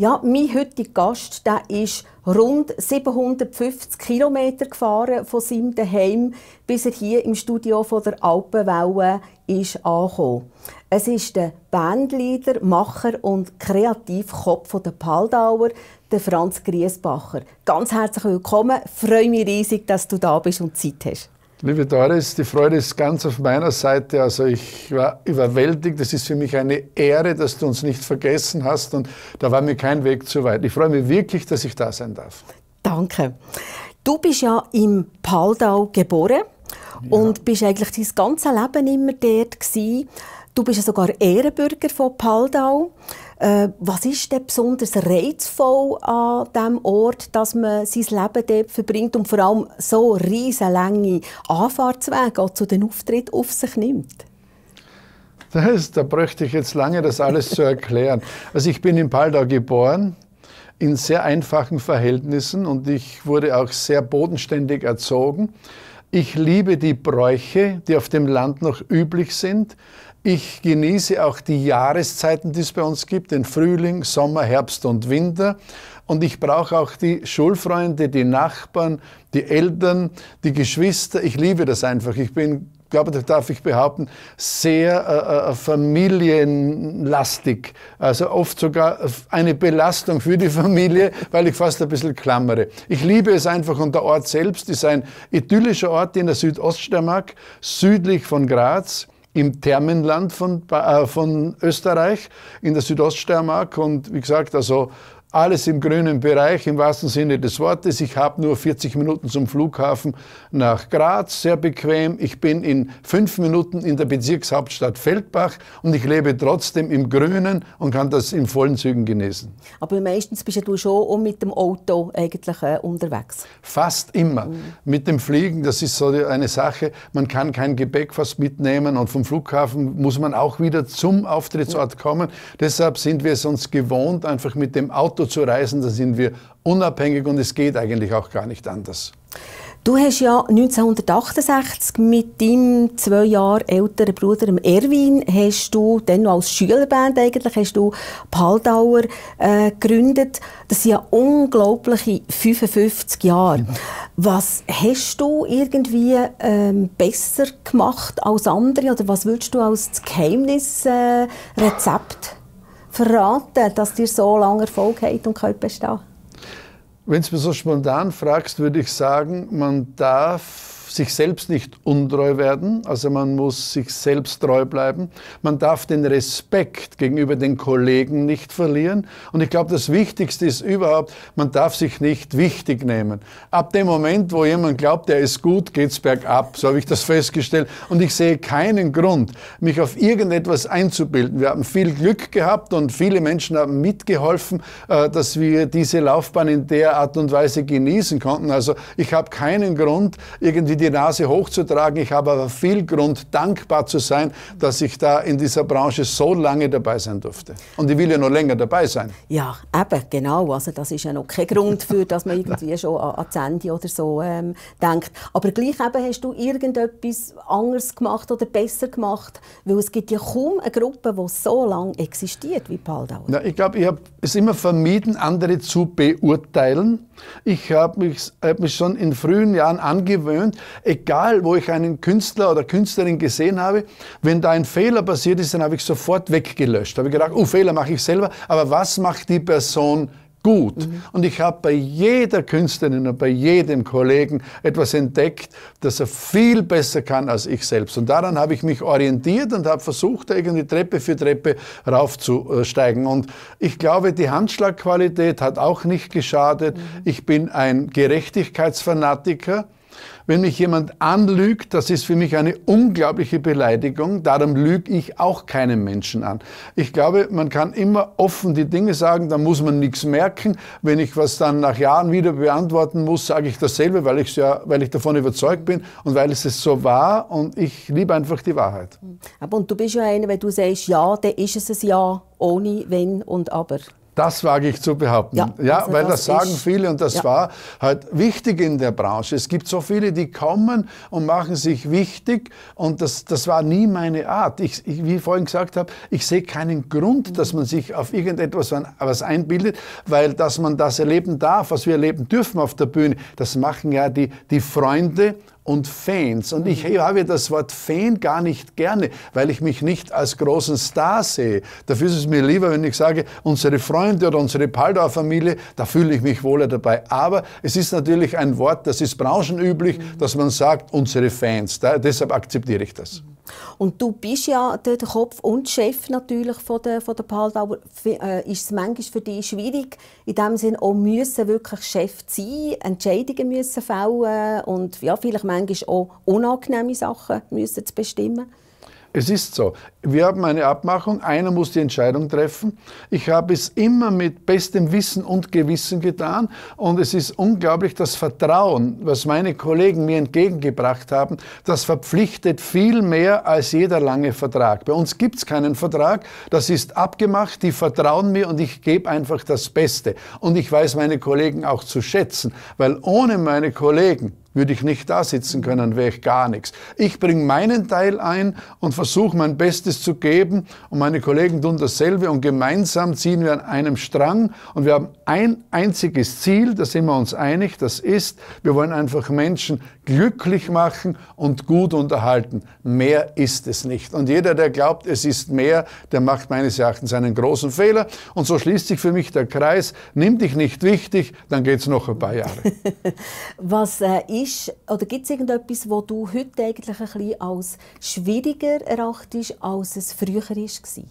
Ja, mein heutiger Gast, der ist rund 750 Kilometer gefahren von seinem Heim, bis er hier im Studio von der Alpenwelle ist angekommen. Es ist der Bandleader, Macher und Kreativkopf der Paldauer, der Franz Griesbacher. Ganz herzlich willkommen. Ich freue mich riesig, dass du da bist und Zeit hast. Liebe Doris, die Freude ist ganz auf meiner Seite. Also ich war überwältigt. Es ist für mich eine Ehre, dass du uns nicht vergessen hast und da war mir kein Weg zu weit. Ich freue mich wirklich, dass ich da sein darf. Danke. Du bist ja im Paldau geboren ja. und bist eigentlich dein ganzes Leben immer dort gewesen. Du bist ja sogar Ehrenbürger von Paldau. Äh, was ist denn besonders reizvoll an dem Ort, dass man sein Leben dort verbringt und vor allem so riesenlange Anfahrtswege auch zu den Auftritten auf sich nimmt? Das, da bräuchte ich jetzt lange, das alles zu erklären. Also ich bin in Paldau geboren, in sehr einfachen Verhältnissen und ich wurde auch sehr bodenständig erzogen. Ich liebe die Bräuche, die auf dem Land noch üblich sind. Ich genieße auch die Jahreszeiten, die es bei uns gibt, den Frühling, Sommer, Herbst und Winter. Und ich brauche auch die Schulfreunde, die Nachbarn, die Eltern, die Geschwister. Ich liebe das einfach. Ich bin, glaube ich, darf ich behaupten, sehr äh, äh, familienlastig. Also oft sogar eine Belastung für die Familie, weil ich fast ein bisschen klammere. Ich liebe es einfach und der Ort selbst ist ein idyllischer Ort in der Südoststeiermark, südlich von Graz im Thermenland von, äh, von Österreich, in der Südoststeiermark. Und wie gesagt, also alles im grünen Bereich im wahrsten Sinne des Wortes. Ich habe nur 40 Minuten zum Flughafen nach Graz, sehr bequem. Ich bin in fünf Minuten in der Bezirkshauptstadt Feldbach und ich lebe trotzdem im Grünen und kann das in vollen Zügen genießen. Aber meistens bist du schon auch mit dem Auto eigentlich äh, unterwegs. Fast immer. Mhm. Mit dem Fliegen, das ist so eine Sache. Man kann kein Gepäck fast mitnehmen und vom Flughafen muss man auch wieder zum Auftrittsort mhm. kommen. Deshalb sind wir es uns gewohnt, einfach mit dem Auto Auto zu reisen, da sind wir unabhängig und es geht eigentlich auch gar nicht anders. Du hast ja 1968 mit deinem zwei Jahre älteren Bruder Erwin, hast du dann noch als Schülerband eigentlich, hast du Paldauer äh, gegründet. Das sind ja unglaubliche 55 Jahre. Was hast du irgendwie ähm, besser gemacht als andere oder was würdest du als Geheimnisrezept äh, verraten, dass ihr so lange Erfolg habt und könnt bestehen? Wenn du mich so spontan fragst, würde ich sagen, man darf sich selbst nicht untreu werden, also man muss sich selbst treu bleiben. Man darf den Respekt gegenüber den Kollegen nicht verlieren. Und ich glaube, das Wichtigste ist überhaupt, man darf sich nicht wichtig nehmen. Ab dem Moment, wo jemand glaubt, er ist gut, geht's bergab. So habe ich das festgestellt. Und ich sehe keinen Grund, mich auf irgendetwas einzubilden. Wir haben viel Glück gehabt und viele Menschen haben mitgeholfen, äh, dass wir diese Laufbahn in der Art und Weise genießen konnten. Also ich habe keinen Grund, irgendwie die Nase hochzutragen. Ich habe aber viel Grund, dankbar zu sein, dass ich da in dieser Branche so lange dabei sein durfte. Und ich will ja noch länger dabei sein. Ja, eben, genau. Also das ist ja noch kein Grund für, dass man irgendwie schon an, das Ende oder so ähm, denkt. Aber gleich eben hast du irgendetwas anders gemacht oder besser gemacht, weil es gibt ja kaum eine Gruppe, die so lange existiert wie Paldauer. Ja, ich glaube, ich habe es immer vermieden, andere zu beurteilen ich habe mich, hab mich schon in frühen Jahren angewöhnt, egal wo ich einen Künstler oder Künstlerin gesehen habe, wenn da ein Fehler passiert ist, dann habe ich sofort weggelöscht. Da habe ich gedacht, oh, Fehler mache ich selber, aber was macht die Person gut. Mhm. Und ich habe bei jeder Künstlerin und bei jedem Kollegen etwas entdeckt, das er viel besser kann als ich selbst. Und daran habe ich mich orientiert und habe versucht, irgendwie Treppe für Treppe raufzusteigen. Und ich glaube, die Handschlagqualität hat auch nicht geschadet. Mhm. Ich bin ein Gerechtigkeitsfanatiker. Wenn mich jemand anlügt, das ist für mich eine unglaubliche Beleidigung. Darum lüge ich auch keinen Menschen an. Ich glaube, man kann immer offen die Dinge sagen, da muss man nichts merken. Wenn ich was dann nach Jahren wieder beantworten muss, sage ich dasselbe, weil, ich's ja, weil ich davon überzeugt bin und weil es so war und ich liebe einfach die Wahrheit. Aber und du bist ja einer, wenn du sagst Ja, dann ist es ein Ja, ohne Wenn und Aber. Das wage ich zu behaupten. Ja, ja also weil das, sagen ist, viele und das ja. war halt wichtig in der Branche. Es gibt so viele, die kommen und machen sich wichtig und das, das war nie meine Art. Ich, ich wie ich vorhin gesagt habe, ich sehe keinen Grund, mhm. dass man sich auf irgendetwas was einbildet, weil dass man das erleben darf, was wir erleben dürfen auf der Bühne, das machen ja die, die Freunde und Fans. Und ich mhm. habe das Wort Fan gar nicht gerne, weil ich mich nicht als großen Star sehe. Dafür ist es mir lieber, wenn ich sage, unsere Freunde oder unsere Paldauer familie da fühle ich mich wohler dabei. Aber es ist natürlich ein Wort, das ist branchenüblich, mhm. dass man sagt, unsere Fans. Da, deshalb akzeptiere ich das. Mhm. Und du bist ja der Kopf und Chef natürlich von der, von der Paldauer. Äh, ist es manchmal für dich schwierig, in dem Sinne auch müssen wirklich Chef zu sein, Entscheidungen müssen fällen und ja, vielleicht manchmal auch unangenehme Sachen müssen zu bestimmen? Es ist so. Wir haben eine Abmachung, einer muss die Entscheidung treffen. Ich habe es immer mit bestem Wissen und Gewissen getan und es ist unglaublich, das Vertrauen, was meine Kollegen mir entgegengebracht haben, das verpflichtet viel mehr als jeder lange Vertrag. Bei uns gibt es keinen Vertrag, das ist abgemacht, die vertrauen mir und ich gebe einfach das Beste. Und ich weiß meine Kollegen auch zu schätzen, weil ohne meine Kollegen würde ich nicht da sitzen können, wäre ich gar nichts. Ich bringe meinen Teil ein und versuche mein Bestes zu geben und meine Kollegen tun dasselbe und gemeinsam ziehen wir an einem Strang und wir haben ein einziges Ziel, da sind wir uns einig, das ist, wir wollen einfach Menschen glücklich machen und gut unterhalten. Mehr ist es nicht. Und jeder, der glaubt, es ist mehr, der macht meines Erachtens einen großen Fehler und so schließt sich für mich der Kreis, nimm dich nicht wichtig, dann geht es noch ein paar Jahre. Was äh, ist, oder gibt es irgendetwas, wo du heute eigentlich ein bisschen als schwieriger erachtest, als es früher war?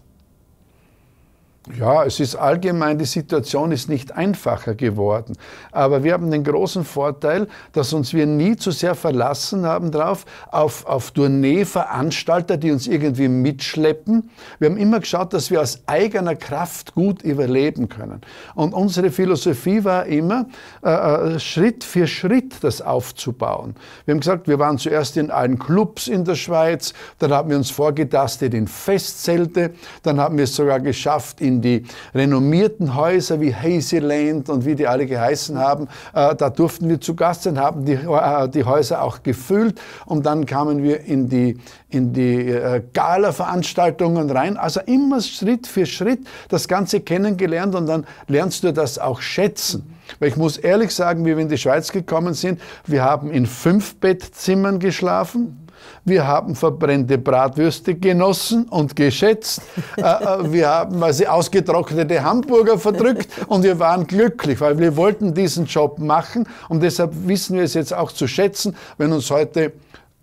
Ja, es ist allgemein, die Situation ist nicht einfacher geworden. Aber wir haben den großen Vorteil, dass uns wir nie zu sehr verlassen haben drauf, auf, auf Tournee-Veranstalter, die uns irgendwie mitschleppen. Wir haben immer geschaut, dass wir aus eigener Kraft gut überleben können. Und unsere Philosophie war immer, äh, äh Schritt für Schritt das aufzubauen. Wir haben gesagt, wir waren zuerst in allen Clubs in der Schweiz, dann haben wir uns vorgetastet in Festzelte, dann haben wir es sogar geschafft, in die renommierten Häuser wie Hazyland und wie die alle geheißen haben. Äh, da durften wir zu Gast sein, haben die, äh, die Häuser auch gefüllt und dann kamen wir in die, in die äh, Gala-Veranstaltungen rein. Also immer Schritt für Schritt das Ganze kennengelernt und dann lernst du das auch schätzen. Weil ich muss ehrlich sagen, wie wir in die Schweiz gekommen sind, wir haben in fünf Bettzimmern geschlafen wir haben verbrennte Bratwürste genossen und geschätzt. Äh, äh, wir haben also ausgetrocknete Hamburger verdrückt und wir waren glücklich, weil wir wollten diesen Job machen und deshalb wissen wir es jetzt auch zu schätzen, wenn uns heute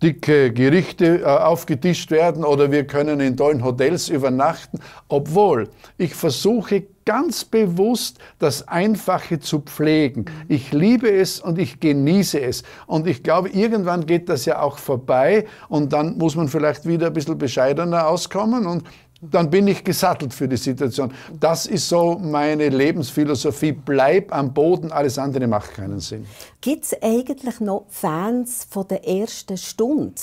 dicke Gerichte äh, aufgetischt werden oder wir können in tollen Hotels übernachten, obwohl ich versuche ganz bewusst das Einfache zu pflegen. Ich liebe es und ich genieße es. Und ich glaube, irgendwann geht das ja auch vorbei und dann muss man vielleicht wieder ein bisschen bescheidener auskommen und dann bin ich gesattelt für die Situation. Das ist so meine Lebensphilosophie. Bleib am Boden, alles andere macht keinen Sinn. Gibt es eigentlich noch Fans von der ersten Stunde?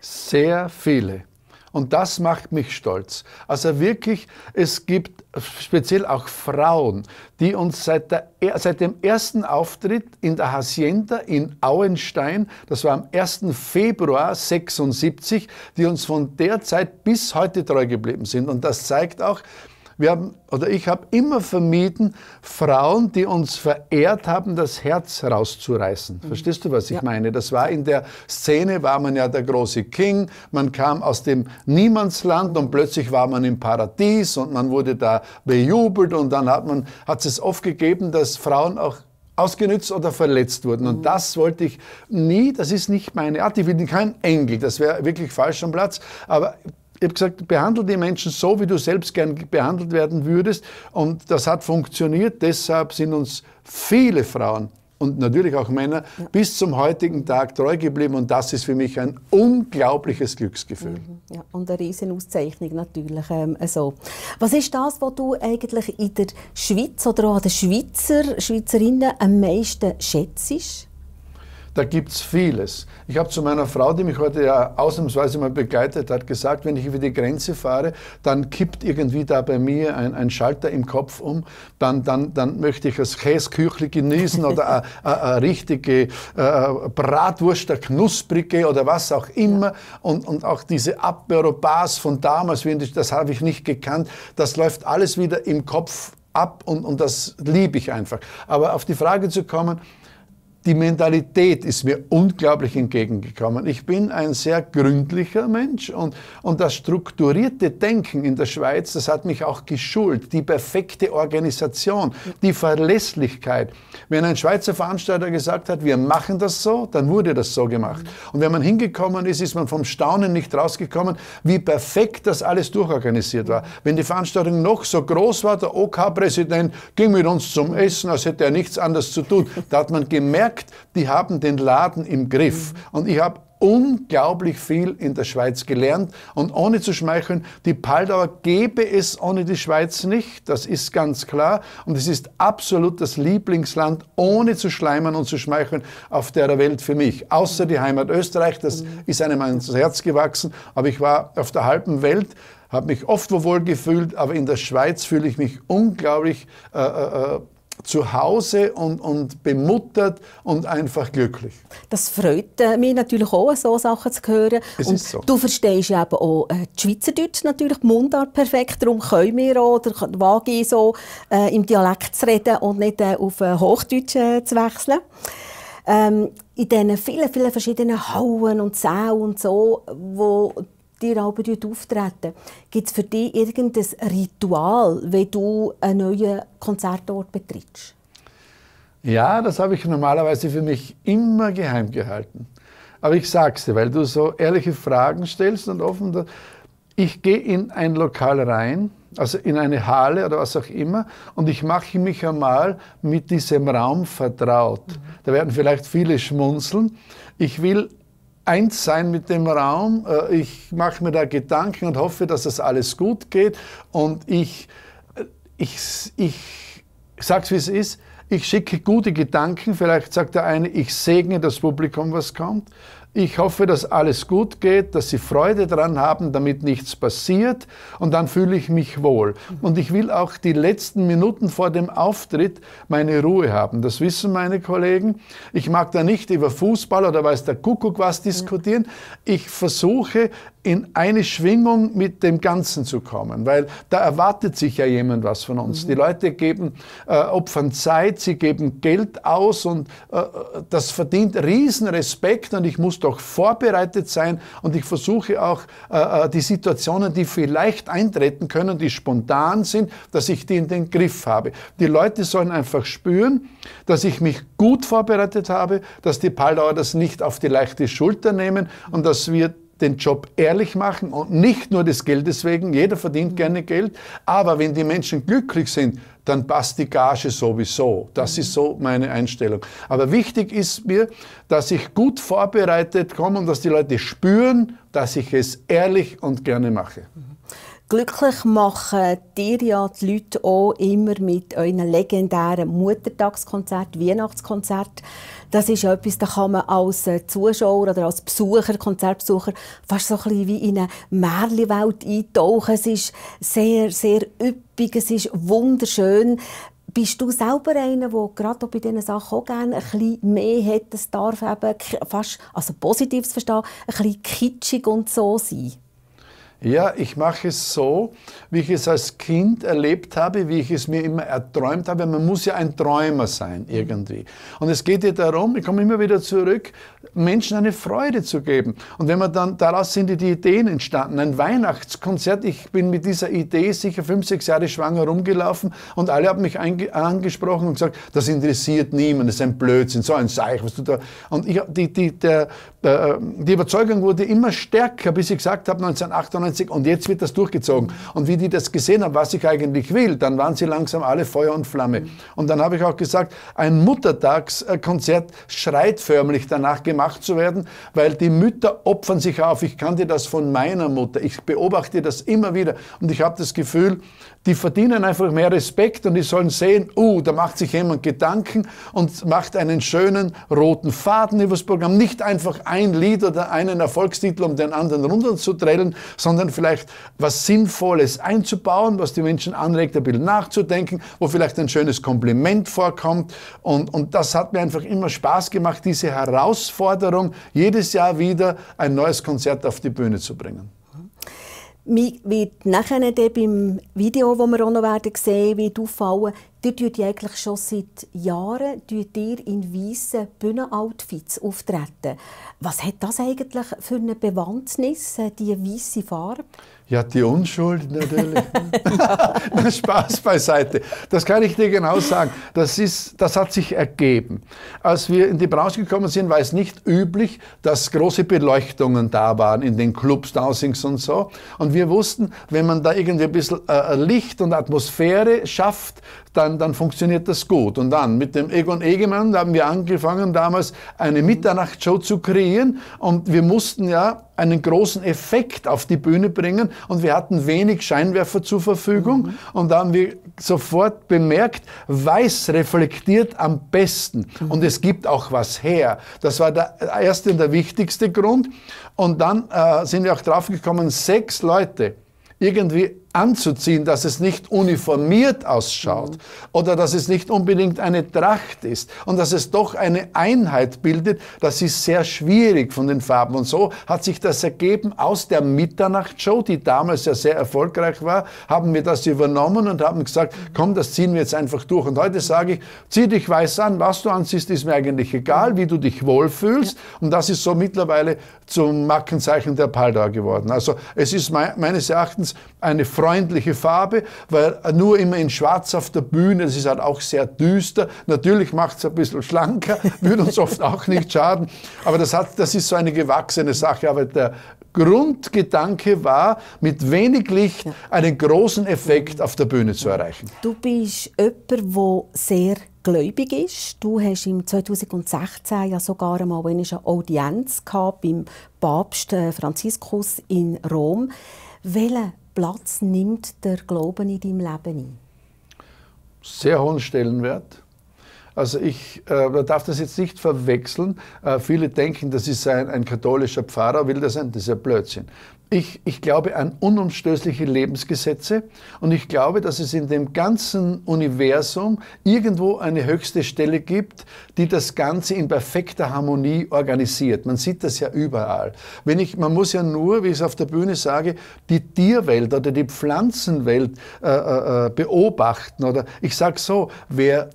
Sehr viele. Und das macht mich stolz. Also wirklich, es gibt speziell auch Frauen, die uns seit, der, seit dem ersten Auftritt in der Hacienda in Auenstein, das war am 1. Februar 76, die uns von der Zeit bis heute treu geblieben sind. Und das zeigt auch, wir haben, oder ich habe immer vermieden, Frauen, die uns verehrt haben, das Herz rauszureißen. Mhm. Verstehst du, was ich ja. meine? Das war in der Szene, war man ja der große King, man kam aus dem Niemandsland und plötzlich war man im Paradies und man wurde da bejubelt und dann hat man, hat es oft gegeben, dass Frauen auch ausgenützt oder verletzt wurden. Und mhm. das wollte ich nie, das ist nicht meine Art. Ich bin kein Engel, das wäre wirklich falsch am Platz. Aber ich habe gesagt, behandle die Menschen so, wie du selbst gern behandelt werden würdest. Und das hat funktioniert. Deshalb sind uns viele Frauen und natürlich auch Männer bis zum heutigen Tag treu geblieben. Und das ist für mich ein unglaubliches Glücksgefühl. Mhm, ja, und eine riesen Auszeichnung natürlich. Ähm, also. Was ist das, was du eigentlich in der Schweiz oder auch an den Schweizer, Schweizerinnen am meisten schätzt? Da gibt es vieles. Ich habe zu meiner Frau, die mich heute ja ausnahmsweise mal begleitet hat, gesagt, wenn ich über die Grenze fahre, dann kippt irgendwie da bei mir ein, ein Schalter im Kopf um. Dann, dann, dann möchte ich das Käsküchli genießen oder eine richtige a äh, Bratwurst, eine knusprige oder was auch immer. Und, und auch diese Aperobars von damals, das habe ich nicht gekannt. Das läuft alles wieder im Kopf ab und, und das liebe ich einfach. Aber auf die Frage zu kommen, die Mentalität ist mir unglaublich entgegengekommen. Ich bin ein sehr gründlicher Mensch und, und das strukturierte Denken in der Schweiz, das hat mich auch geschult. Die perfekte Organisation, die Verlässlichkeit. Wenn ein Schweizer Veranstalter gesagt hat, wir machen das so, dann wurde das so gemacht. Und wenn man hingekommen ist, ist man vom Staunen nicht rausgekommen, wie perfekt das alles durchorganisiert war. Wenn die Veranstaltung noch so groß war, der OK-Präsident OK ging mit uns zum Essen, als hätte er nichts anderes zu tun. Da hat man gemerkt, merkt, die haben den Laden im Griff. Mhm. Und ich habe unglaublich viel in der Schweiz gelernt. Und ohne zu schmeicheln, die Paldauer gäbe es ohne die Schweiz nicht. Das ist ganz klar. Und es ist absolut das Lieblingsland, ohne zu schleimern und zu schmeicheln, auf der Welt für mich. Außer die Heimat Österreich, das mhm. ist einem ans Herz gewachsen. Aber ich war auf der halben Welt habe mich oft wohl gefühlt, aber in der Schweiz fühle ich mich unglaublich äh, äh, äh zu Hause und, und bemuttert und einfach glücklich. Das freut äh, mich natürlich auch, so Sachen zu hören. Es und so. Du verstehst ja eben auch äh, die Schweizerdeutsch natürlich, die Mundart perfekt, darum können wir auch, oder wage ich so, äh, im Dialekt zu reden und nicht äh, auf äh, Hochdeutsch äh, zu wechseln. Ähm, in diesen vielen, vielen verschiedenen Hauen und Säen und so, wo dir aber auftreten, gibt es für dich irgendein Ritual, wenn du einen neuen Konzertort betrittst? Ja, das habe ich normalerweise für mich immer geheim gehalten. Aber ich sag's dir, weil du so ehrliche Fragen stellst und offen. Ich gehe in ein Lokal rein, also in eine Halle oder was auch immer, und ich mache mich einmal mit diesem Raum vertraut. Mhm. Da werden vielleicht viele schmunzeln. Ich will eins sein mit dem Raum. Äh, ich mache mir da Gedanken und hoffe, dass das alles gut geht. Und ich, äh, ich, ich sag's, wie es ist. Ich schicke gute Gedanken. Vielleicht sagt der eine, ich segne das Publikum, was kommt. Ich hoffe, dass alles gut geht, dass Sie Freude dran haben, damit nichts passiert und dann fühle ich mich wohl. Und ich will auch die letzten Minuten vor dem Auftritt meine Ruhe haben. Das wissen meine Kollegen. Ich mag da nicht über Fußball oder weiß der Kuckuck was diskutieren. Ich versuche in eine Schwingung mit dem Ganzen zu kommen, weil da erwartet sich ja jemand was von uns. Mhm. Die Leute geben, äh, opfern Zeit, sie geben Geld aus und äh, äh, das verdient riesen Respekt und ich muss doch vorbereitet sein und ich versuche auch äh, äh, die Situationen, die vielleicht eintreten können, die spontan sind, dass ich die in den Griff habe. Die Leute sollen einfach spüren, dass ich mich gut vorbereitet habe, dass die Palldauer das nicht auf die leichte Schulter nehmen und dass wir den Job ehrlich machen und nicht nur des Geldes wegen. Jeder verdient mhm. gerne Geld, aber wenn die Menschen glücklich sind, dann passt die Gage sowieso. Das mhm. ist so meine Einstellung. Aber wichtig ist mir, dass ich gut vorbereitet komme und dass die Leute spüren, dass ich es ehrlich und gerne mache. Mhm. Glücklich machen dir ja die Leute auch immer mit euren legendären Muttertagskonzert, Weihnachtskonzert. Das ist etwas, da kann man als äh, Zuschauer oder als Besucher, Konzertbesucher fast so ein bisschen wie in eine Märchenwelt eintauchen. Es ist sehr, sehr üppig, es ist wunderschön. Bist du selber einer, der gerade bei diesen Sachen auch gerne ein bisschen mehr hat? Es darf eben fast, also positives Verstehen, ein bisschen kitschig und so sein. Ja, ich mache es so, wie ich es als Kind erlebt habe, wie ich es mir immer erträumt habe. Man muss ja ein Träumer sein irgendwie. Und es geht ja darum, ich komme immer wieder zurück, Menschen eine Freude zu geben. Und wenn man dann, daraus sind die Ideen entstanden. Ein Weihnachtskonzert, ich bin mit dieser Idee sicher fünf, sechs Jahre schwanger rumgelaufen und alle haben mich angesprochen und gesagt, das interessiert niemand, das ist ein Blödsinn, so ein Seich, was du da. Und ich, die, die, der, der, äh, die Überzeugung wurde immer stärker, bis ich gesagt habe, 1998, und jetzt wird das durchgezogen. Und wie die das gesehen haben, was ich eigentlich will, dann waren sie langsam alle Feuer und Flamme. Und dann habe ich auch gesagt, ein Muttertagskonzert schreit förmlich danach, gemacht zu werden, weil die Mütter opfern sich auf. Ich kannte das von meiner Mutter. Ich beobachte das immer wieder. Und ich habe das Gefühl, die verdienen einfach mehr Respekt und die sollen sehen, oh, uh, da macht sich jemand Gedanken und macht einen schönen roten Faden übers Programm. Nicht einfach ein Lied oder einen Erfolgstitel, um den anderen runterzudrellen, sondern vielleicht was Sinnvolles einzubauen, was die Menschen anregt, ein bisschen nachzudenken, wo vielleicht ein schönes Kompliment vorkommt. Und, und das hat mir einfach immer Spaß gemacht, diese Herausforderung, jedes Jahr wieder ein neues Konzert auf die Bühne zu bringen. Mir wird nachher dann beim Video, das wir auch noch werden wird auffallen, Ihr tut eigentlich schon seit Jahren tut ihr in weißen Bühnenoutfits auftreten. Was hat das eigentlich für eine Bewandtnis, äh, diese weiße Farbe? Ja, die Unschuld natürlich. Spaß beiseite. Das kann ich dir genau sagen. Das, ist, das hat sich ergeben. Als wir in die Branche gekommen sind, war es nicht üblich, dass große Beleuchtungen da waren in den Clubs, Dowsings und so. Und wir wussten, wenn man da irgendwie ein bisschen äh, Licht und Atmosphäre schafft, dann, dann funktioniert das gut. Und dann mit dem Egon Egemann haben wir angefangen, damals eine Mitternachtshow zu kreieren und wir mussten ja einen großen Effekt auf die Bühne bringen und wir hatten wenig Scheinwerfer zur Verfügung mhm. und da haben wir sofort bemerkt, weiß reflektiert am besten mhm. und es gibt auch was her. Das war der erste und der wichtigste Grund und dann äh, sind wir auch draufgekommen, sechs Leute irgendwie anzuziehen, dass es nicht uniformiert ausschaut mhm. oder dass es nicht unbedingt eine Tracht ist und dass es doch eine Einheit bildet, das ist sehr schwierig von den Farben. Und so hat sich das ergeben aus der Mitternachtshow, die damals ja sehr erfolgreich war, haben wir das übernommen und haben gesagt, komm, das ziehen wir jetzt einfach durch. Und heute sage ich, zieh dich weiß an, was du anziehst, ist mir eigentlich egal, wie du dich wohlfühlst. Ja. Und das ist so mittlerweile zum Markenzeichen der Paldauer geworden. Also es ist me meines Erachtens eine Freude, freundliche Farbe, weil nur immer in Schwarz auf der Bühne, das ist halt auch sehr düster. Natürlich macht es ein bisschen schlanker, würde uns oft auch nicht schaden. Aber das, hat, das ist so eine gewachsene Sache. Aber der Grundgedanke war, mit wenig Licht einen großen Effekt auf der Bühne zu erreichen. Du bist jemand, der sehr gläubig ist. Du hast im 2016 ja sogar einmal eine Audienz gehabt beim Papst äh, Franziskus in Rom. Welchen Platz nimmt der Glaube in deinem Leben ein? Sehr hohen Stellenwert. Also ich äh, man darf das jetzt nicht verwechseln. Äh, viele denken, das ist ein, ein katholischer Pfarrer, will das sein? Das ist ja Blödsinn. Ich, ich, glaube an unumstößliche Lebensgesetze und ich glaube, dass es in dem ganzen Universum irgendwo eine höchste Stelle gibt, die das Ganze in perfekter Harmonie organisiert. Man sieht das ja überall. Wenn ich, man muss ja nur, wie ich es auf der Bühne sage, die Tierwelt oder die Pflanzenwelt äh, äh, äh beobachten. Oder ich sage so, wer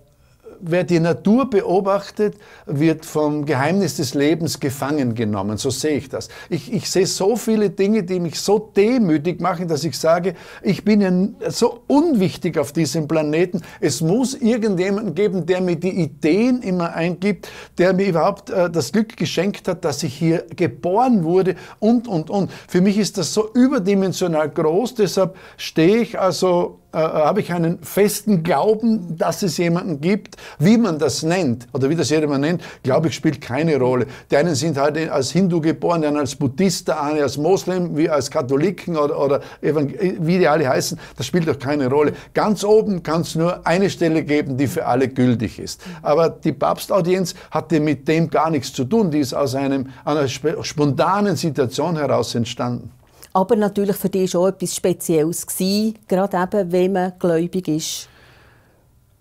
wer die Natur beobachtet, wird vom Geheimnis des Lebens gefangen genommen. So sehe ich das. Ich, ich sehe so viele Dinge, die mich so demütig machen, dass ich sage, ich bin ja so unwichtig auf diesem Planeten. Es muss irgendjemanden geben, der mir die Ideen immer eingibt, der mir überhaupt äh, das Glück geschenkt hat, dass ich hier geboren wurde und, und, und. Für mich ist das so überdimensional groß, deshalb stehe ich also äh, äh, habe ich einen festen Glauben, dass es jemanden gibt, wie man das nennt oder wie das jemand nennt, glaube ich, spielt keine Rolle. Die einen sind halt als Hindu geboren, die anderen als Buddhist, der eine als Moslem, wie als Katholiken oder, oder wie die alle heißen, das spielt doch keine Rolle. Ganz oben kann es nur eine Stelle geben, die für alle gültig ist. Aber die Papstaudienz hatte mit dem gar nichts zu tun, die ist aus einem, einer spontanen Situation heraus entstanden. Aber natürlich für dich schon etwas Spezielles gewesen, gerade eben, wenn man gläubig ist.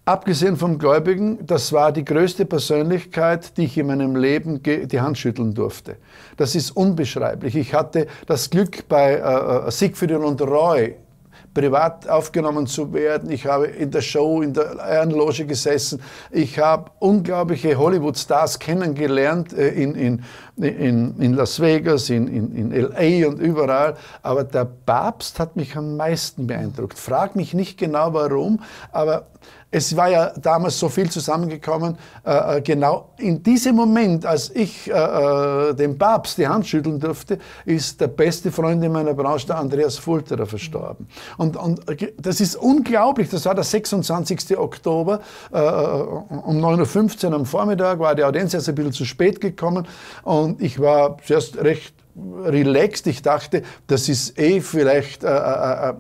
Abgesehen vom Gläubigen, das war die größte Persönlichkeit, die ich in meinem Leben die Hand schütteln durfte. Das ist unbeschreiblich. Ich hatte das Glück, bei äh, äh Siegfried und Roy privat aufgenommen zu werden. Ich habe in der Show, in der Ehrenloge gesessen. Ich habe unglaubliche Hollywood-Stars kennengelernt äh, in, in, in, in Las Vegas, in, in, in LA und überall. Aber der Papst hat mich am meisten beeindruckt. Frag mich nicht genau warum, aber es war ja damals so viel zusammengekommen, äh, äh genau in diesem Moment, als ich äh, äh, dem Papst die Hand schütteln durfte, ist der beste Freund in meiner Branche, der Andreas Fulterer, verstorben. Und, und äh, das ist unglaublich, das war der 26. Oktober, äh, um 9.15 Uhr am Vormittag war die Audienz erst ein bisschen zu spät gekommen und ich war zuerst recht relaxed. Ich dachte, das ist eh vielleicht äh, äh, äh,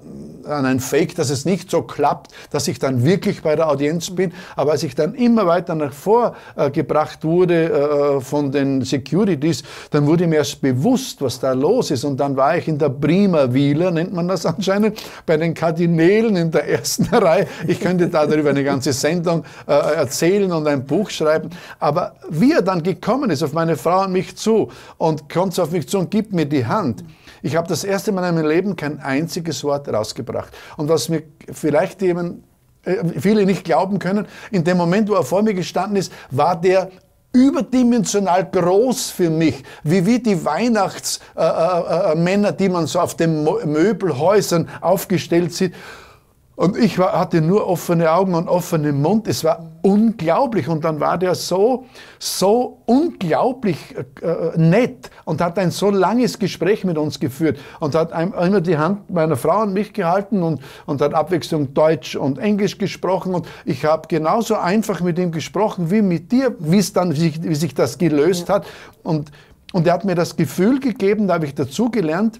äh ein Fake, dass es nicht so klappt, dass ich dann wirklich bei der Audienz bin. Aber als ich dann immer weiter nach vorgebracht äh, gebracht wurde von den Securities, dann wurde mir erst bewusst, was da los ist. Und dann war ich in der Prima Villa, nennt man das anscheinend, bei den Kardinälen in der ersten Reihe. Ich könnte darüber eine ganze Sendung äh, erzählen und ein Buch schreiben. Aber wie er dann gekommen ist auf meine Frau und mich zu und kommt auf mich zu und gib mir die Hand. Ich habe das erste Mal in meinem Leben kein einziges Wort rausgebracht. Und was mir vielleicht jemand, äh, viele nicht glauben können, in dem Moment, wo er vor mir gestanden ist, war der überdimensional groß für mich, wie wie die Weihnachtsmänner, äh, äh, äh, äh die man so auf den Möbelhäusern aufgestellt sieht. Und ich war, hatte nur offene Augen und offenen Mund. Es war unglaublich. Und dann war der so, so unglaublich äh, äh nett und hat ein so langes Gespräch mit uns geführt und hat immer die Hand meiner Frau an mich gehalten und, und hat Abwechslung Deutsch und Englisch gesprochen. Und ich habe genauso einfach mit ihm gesprochen wie mit dir, wie es dann, wie, wie sich das gelöst hat. Und, und er hat mir das Gefühl gegeben, da habe ich dazu gelernt,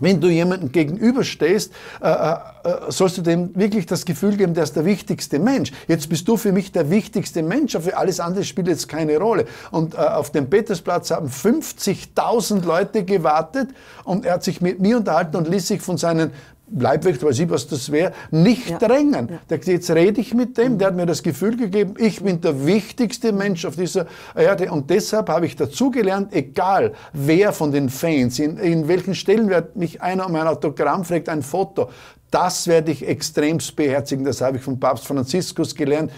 wenn du jemandem gegenüberstehst, äh, äh, äh, sollst du dem wirklich das Gefühl geben, der ist der wichtigste Mensch. Jetzt bist du für mich der wichtigste Mensch, aber für alles andere spielt jetzt keine Rolle. Und äh, auf dem Petersplatz haben 50.000 Leute gewartet und er hat sich mit mir unterhalten und ließ sich von seinen Leibwächter, weiß ich, was das wäre, nicht ja. drängen. Ja. Jetzt rede ich mit dem, der hat mir das Gefühl gegeben, ich bin der wichtigste Mensch auf dieser Erde. Und deshalb habe ich dazugelernt, egal wer von den Fans, in, in welchen Stellenwert mich einer um ein Autogramm fragt, ein Foto, das werde ich extremst beherzigen. Das habe ich von Papst Franziskus gelernt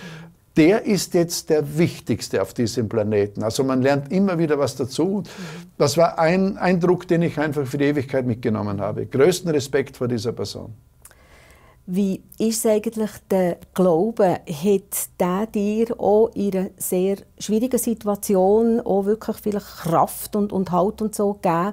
der ist jetzt der Wichtigste auf diesem Planeten. Also man lernt immer wieder was dazu. Das war ein Eindruck, den ich einfach für die Ewigkeit mitgenommen habe. Größten Respekt vor dieser Person. Wie ist eigentlich der Glaube? Hat der dir auch in einer sehr schwierigen Situation auch wirklich viel Kraft und, und Halt und so gegeben?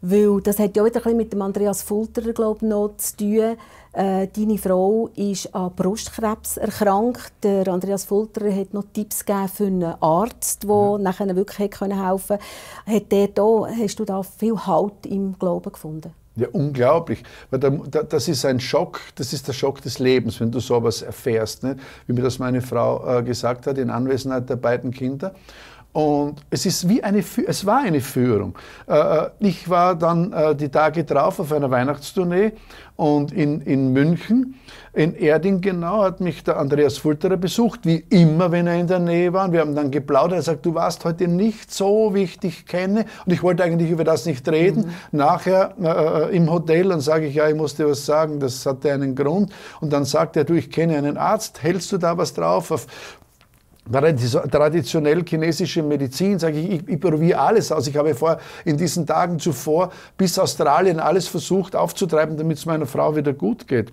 Weil das hat ja auch wieder ein bisschen mit dem Andreas Fulterer, glaube ich, noch zu tun äh, deine Frau ist an Brustkrebs erkrankt. Der Andreas Fulterer hat noch Tipps gegeben für einen Arzt, der mhm. nachher wirklich helfen konnte. Hat der hast du da viel Halt im Glauben gefunden? Ja, unglaublich. das ist ein Schock, das ist der Schock des Lebens, wenn du sowas erfährst. Nicht? Wie mir das meine Frau äh, gesagt hat, in Anwesenheit der beiden Kinder. Und es, ist wie eine, es war eine Führung. Äh, äh, ich war dann äh, die Tage drauf auf einer Weihnachtstournee und in, in München, in Erding genau, hat mich der Andreas Fulterer besucht, wie immer, wenn er in der Nähe war. Und wir haben dann geplaudert. Er sagt, du warst heute nicht so, wie ich dich kenne. Und ich wollte eigentlich über das nicht reden. Mhm. Nachher äh, im Hotel, dann sage ich, ja, ich musste was sagen, das hatte einen Grund. Und dann sagt er, du, ich kenne einen Arzt, hältst du da was drauf? Auf traditionell chinesische Medizin, sage ich, ich, ich probiere alles aus. Ich habe vor, in diesen Tagen zuvor bis Australien alles versucht aufzutreiben, damit es meiner Frau wieder gut geht.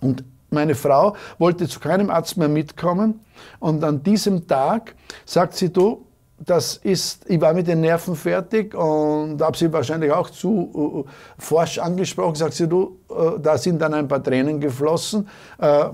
Und meine Frau wollte zu keinem Arzt mehr mitkommen. Und an diesem Tag sagt sie, du, das ist, ich war mit den Nerven fertig und habe sie wahrscheinlich auch zu äh, forsch angesprochen. Sagt sie, du, äh, da sind dann ein paar Tränen geflossen, äh,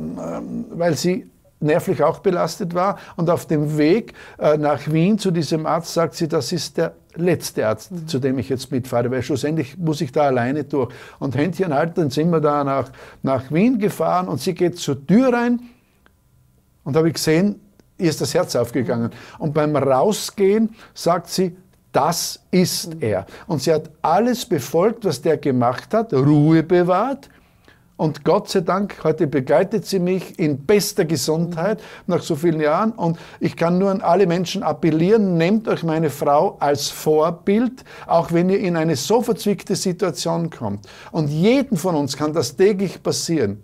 weil sie nervlich auch belastet war. Und auf dem Weg äh, nach Wien zu diesem Arzt sagt sie, das ist der letzte Arzt, mhm. zu dem ich jetzt mitfahre, weil schlussendlich muss ich da alleine durch. Und Händchen halten, sind wir da nach, nach Wien gefahren und sie geht zur Tür rein und habe ich gesehen, ihr ist das Herz aufgegangen. Mhm. Und beim Rausgehen sagt sie, das ist mhm. er. Und sie hat alles befolgt, was der gemacht hat, Ruhe bewahrt, und Gott sei Dank, heute begleitet sie mich in bester Gesundheit nach so vielen Jahren. Und ich kann nur an alle Menschen appellieren, nehmt euch meine Frau als Vorbild, auch wenn ihr in eine so verzwickte Situation kommt. Und jeden von uns kann das täglich passieren.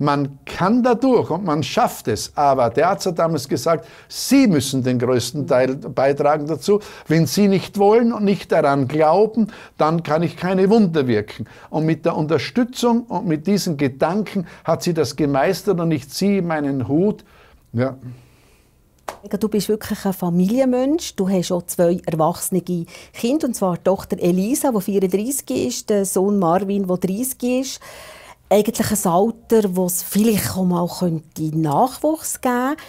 Man kann dadurch und man schafft es. Aber der Arzt hat damals gesagt, Sie müssen den größten Teil beitragen dazu. Wenn Sie nicht wollen und nicht daran glauben, dann kann ich keine Wunder wirken. Und mit der Unterstützung und mit diesen Gedanken hat sie das gemeistert und ich ziehe meinen Hut. Ja. Du bist wirklich ein Familienmensch. Du hast auch zwei erwachsene Kinder, und zwar die Tochter Elisa, die 34 ist, der Sohn Marvin, der 30 ist eigentlich ein Alter, wo es vielleicht auch mal könnte Nachwuchs geben könnte.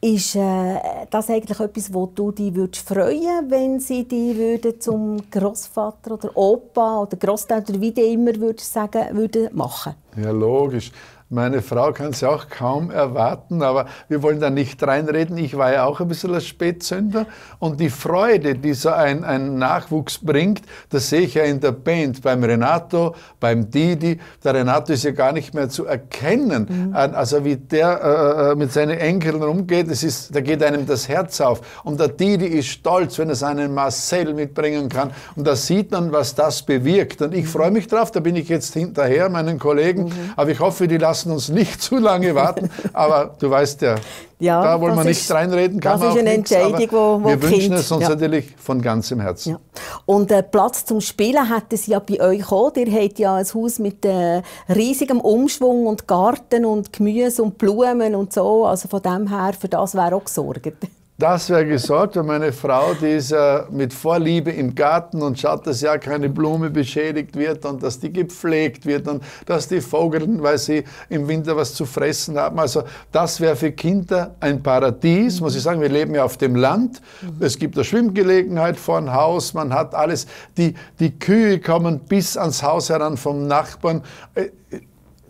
Ist äh, das eigentlich etwas, wo du dich würdest freuen wenn sie dich würden zum Großvater oder Opa oder Großeltern oder wie die immer würdest sagen, würden machen? Ja, logisch. Meine Frau kann es ja auch kaum erwarten, aber wir wollen da nicht reinreden. Ich war ja auch ein bisschen ein Spätzünder. Und die Freude, die so ein, ein Nachwuchs bringt, das sehe ich ja in der Band, beim Renato, beim Didi. Der Renato ist ja gar nicht mehr zu erkennen. Mhm. Also wie der äh, äh, mit seinen Enkeln rumgeht, das ist, da geht einem das Herz auf. Und der Didi ist stolz, wenn er seinen Marcel mitbringen kann. Und da sieht man, was das bewirkt. Und ich mhm. freue mich drauf, da bin ich jetzt hinterher, meinen Kollegen. Mhm. Aber ich hoffe, die lassen lassen uns nicht zu lange warten, aber du weißt ja, ja da wollen wir nicht ist, reinreden. Kann das ist eine nichts, Entscheidung, wo, wo Wir kind. wünschen es uns ja. natürlich von ganzem Herzen. Ja. Und äh, Platz zum Spielen hat es ja bei euch auch. Ihr habt ja ein Haus mit äh, riesigem Umschwung und Garten und Gemüse und Blumen und so. Also von dem her, für das wäre auch gesorgt. Das wäre gesorgt, weil meine Frau, die ist äh, mit Vorliebe im Garten und schaut, dass ja keine Blume beschädigt wird und dass die gepflegt wird und dass die vogeln, weil sie im Winter was zu fressen haben. Also das wäre für Kinder ein Paradies, muss ich sagen. Wir leben ja auf dem Land. Mhm. Es gibt eine Schwimmgelegenheit vor dem Haus, man hat alles. Die, die Kühe kommen bis ans Haus heran vom Nachbarn äh,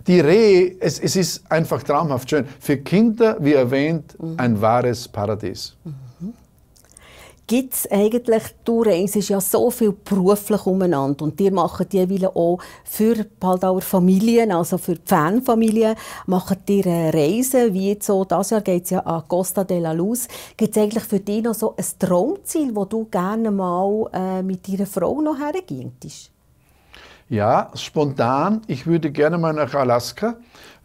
die Rehe, es, es ist einfach traumhaft schön. Für Kinder, wie erwähnt, ein wahres Paradies. Gibt es eigentlich, du reist ja so viel beruflich umeinander und dir machen die jeweils auch für Paldauer Familien, also für Fanfamilien, machen dir Reisen, wie jetzt so, das Jahr geht es ja an Costa de la Luz. Gibt es eigentlich für dich noch so ein Traumziel, wo du gerne mal äh, mit deiner Frau noch hergehst? Ja, spontan. Ich würde gerne mal nach Alaska,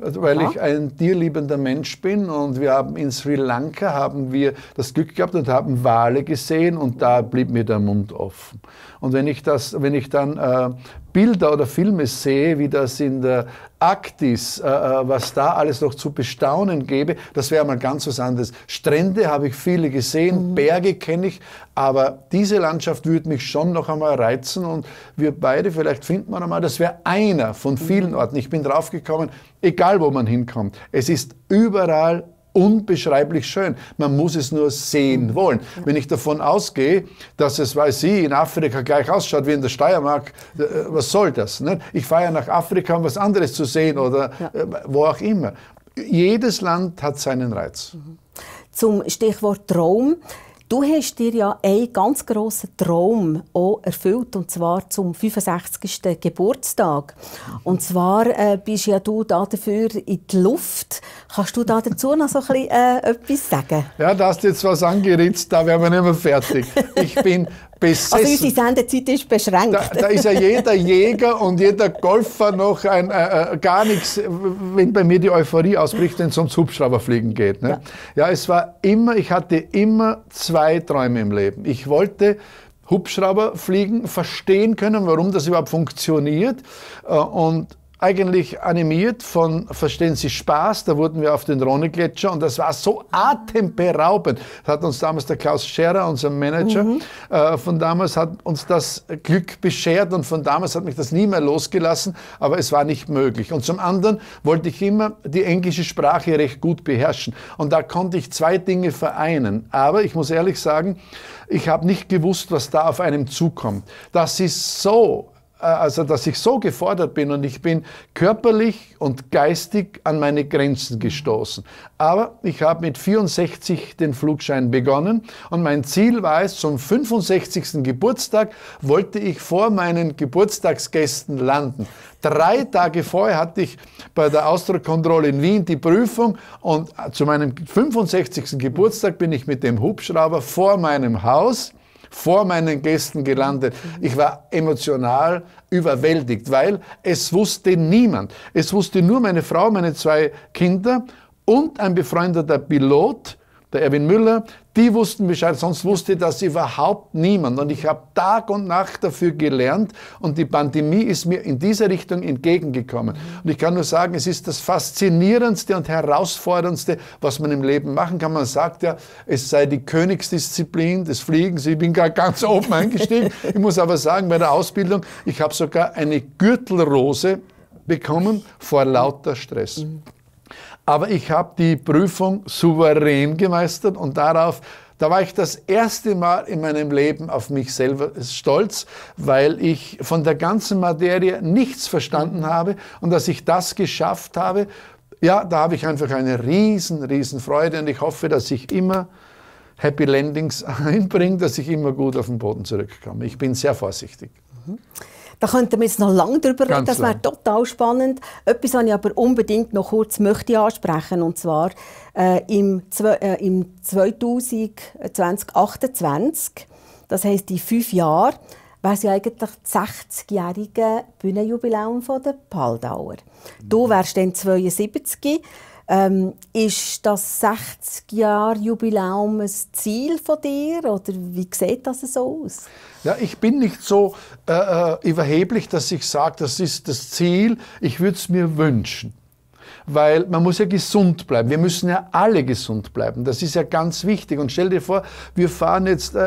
also weil ja. ich ein tierliebender Mensch bin und wir haben in Sri Lanka haben wir das Glück gehabt und haben Wale gesehen und da blieb mir der Mund offen. Und wenn ich das, wenn ich dann äh, Bilder oder Filme sehe, wie das in der Arktis, äh, äh, was da alles noch zu bestaunen gäbe, das wäre mal ganz was anderes. Strände habe ich viele gesehen, mhm. Berge kenne ich, aber diese Landschaft würde mich schon noch einmal reizen und wir beide, vielleicht finden wir einmal, das wäre einer von mhm. vielen Orten. Ich bin draufgekommen, egal wo man hinkommt, es ist überall unbeschreiblich schön. Man muss es nur sehen wollen. Wenn ich davon ausgehe, dass es, weil sie in Afrika gleich ausschaut wie in der Steiermark, äh, was soll das? Ne? Ich fahre ja nach Afrika, um was anderes zu sehen oder ja. Äh, wo auch immer. Jedes Land hat seinen Reiz. Mhm. Zum Stichwort Traum. Du hast dir ja einen ganz grossen Traum auch erfüllt, und zwar zum 65. Geburtstag. Und zwar äh, bist ja du da dafür in die Luft. Kannst du da dazu noch so ein bisschen, äh, etwas sagen? Ja, hast jetzt was angeritzt, da wären wir nicht mehr fertig. Ich bin besessen. Also unsere Sendezeit ist beschränkt. Da, da, ist ja jeder Jäger und jeder Golfer noch ein, äh, äh gar nichts, wenn bei mir die Euphorie ausbricht, wenn es ums Hubschrauberfliegen geht. Ne? Ja. ja, es war immer, ich hatte immer zwei Träume im Leben. Ich wollte Hubschrauber fliegen, verstehen können, warum das überhaupt funktioniert. Äh, und eigentlich animiert von Verstehen Sie Spaß, da wurden wir auf den Rhonegletscher und das war so atemberaubend. Das hat uns damals der Klaus Scherer, unser Manager, mhm. äh, von damals hat uns das Glück beschert und von damals hat mich das nie mehr losgelassen, aber es war nicht möglich. Und zum anderen wollte ich immer die englische Sprache recht gut beherrschen und da konnte ich zwei Dinge vereinen. Aber ich muss ehrlich sagen, ich habe nicht gewusst, was da auf einem zukommt. Das ist so äh, also dass ich so gefordert bin und ich bin körperlich und geistig an meine Grenzen gestoßen. Aber ich habe mit 64 den Flugschein begonnen und mein Ziel war es, zum 65. Geburtstag wollte ich vor meinen Geburtstagsgästen landen. Drei Tage vorher hatte ich bei der Ausdruckkontrolle in Wien die Prüfung und äh, zu meinem 65. Geburtstag bin ich mit dem Hubschrauber vor meinem Haus vor meinen Gästen gelandet. Ich war emotional überwältigt, weil es wusste niemand. Es wusste nur meine Frau, meine zwei Kinder und ein befreundeter Pilot, der Erwin Müller, die wussten Bescheid, sonst wusste das überhaupt niemand. Und ich habe Tag und Nacht dafür gelernt und die Pandemie ist mir in diese Richtung entgegengekommen. Und ich kann nur sagen, es ist das Faszinierendste und Herausforderndste, was man im Leben machen kann. Man sagt ja, es sei die Königsdisziplin des Fliegens. Ich bin gar ganz oben eingestiegen. Ich muss aber sagen, bei der Ausbildung, ich habe sogar eine Gürtelrose bekommen vor lauter Stress. Mhm aber ich habe die Prüfung souverän gemeistert und darauf da war ich das erste Mal in meinem Leben auf mich selber stolz, weil ich von der ganzen Materie nichts verstanden habe und dass ich das geschafft habe, ja, da habe ich einfach eine riesen, riesen Freude und ich hoffe, dass ich immer Happy Landings einbringe, dass ich immer gut auf den Boden zurückkomme. Ich bin sehr vorsichtig. Mhm. Da könnten wir jetzt noch lange drüber reden. Das wäre total spannend. Etwas, was ich aber unbedingt noch kurz möchte ansprechen und zwar äh, im, äh, im 2028, das heißt in fünf Jahren, wäre es ja eigentlich das 60-jährige Bühnenjubiläum von der Paldauer. Du wärst dann 72. Ähm, ist das 60-Jahr-Jubiläum ein Ziel von dir oder wie sieht das so aus? Ja, ich bin nicht so äh, äh überheblich, dass ich sage, das ist das Ziel. Ich würde es mir wünschen weil man muss ja gesund bleiben. Wir müssen ja alle gesund bleiben. Das ist ja ganz wichtig. Und stell dir vor, wir fahren jetzt äh,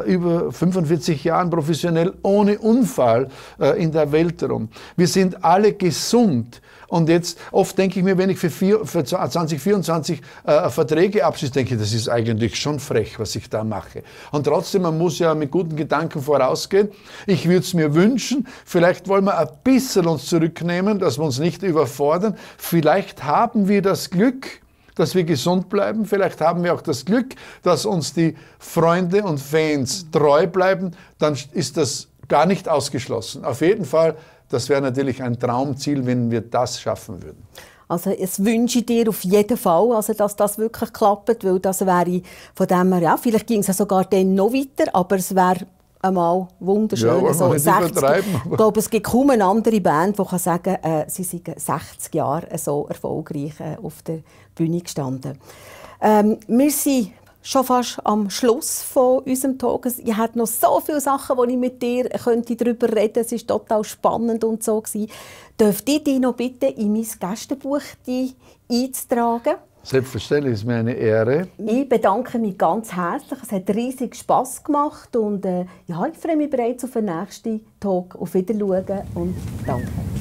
äh über 45 Jahre professionell ohne Unfall äh, in der Welt rum. Wir sind alle gesund. Und jetzt oft denke ich mir, wenn ich für, vier, für 2024 äh, Verträge abschließe, denke ich, das ist eigentlich schon frech, was ich da mache. Und trotzdem, man muss ja mit guten Gedanken vorausgehen. Ich würde es mir wünschen, vielleicht wollen wir ein bisschen uns zurücknehmen, dass wir uns nicht überfordern. Vielleicht haben wir das Glück, dass wir gesund bleiben. Vielleicht haben wir auch das Glück, dass uns die Freunde und Fans treu bleiben. Dann ist das gar nicht ausgeschlossen. Auf jeden Fall das wäre natürlich ein Traumziel, wenn wir das schaffen würden. Also es wünsche ich dir auf jeden Fall, also dass das wirklich klappt, weil das wäre von dem her, ja, vielleicht ging es ja sogar dann noch weiter, aber es wäre einmal wunderschön. Ja, so also, 60, ich glaube, es gibt kaum eine andere Band, die kann sagen äh, sie sind 60 Jahre so erfolgreich äh, auf der Bühne gestanden. Ähm, wir sind schon fast am Schluss von unserem Tages. Ich hatte noch so viele Sachen, wo ich mit dir könnte darüber reden. könnte. Es war total spannend und so Dürfte ich dich noch bitten, in mein Gästebuch die einzutragen? Selbstverständlich ist mir eine Ehre. Ich bedanke mich ganz herzlich. Es hat riesig Spass gemacht und äh, ja, ich freue mich bereits auf den nächsten Talk. Auf Wiedersehen und danke.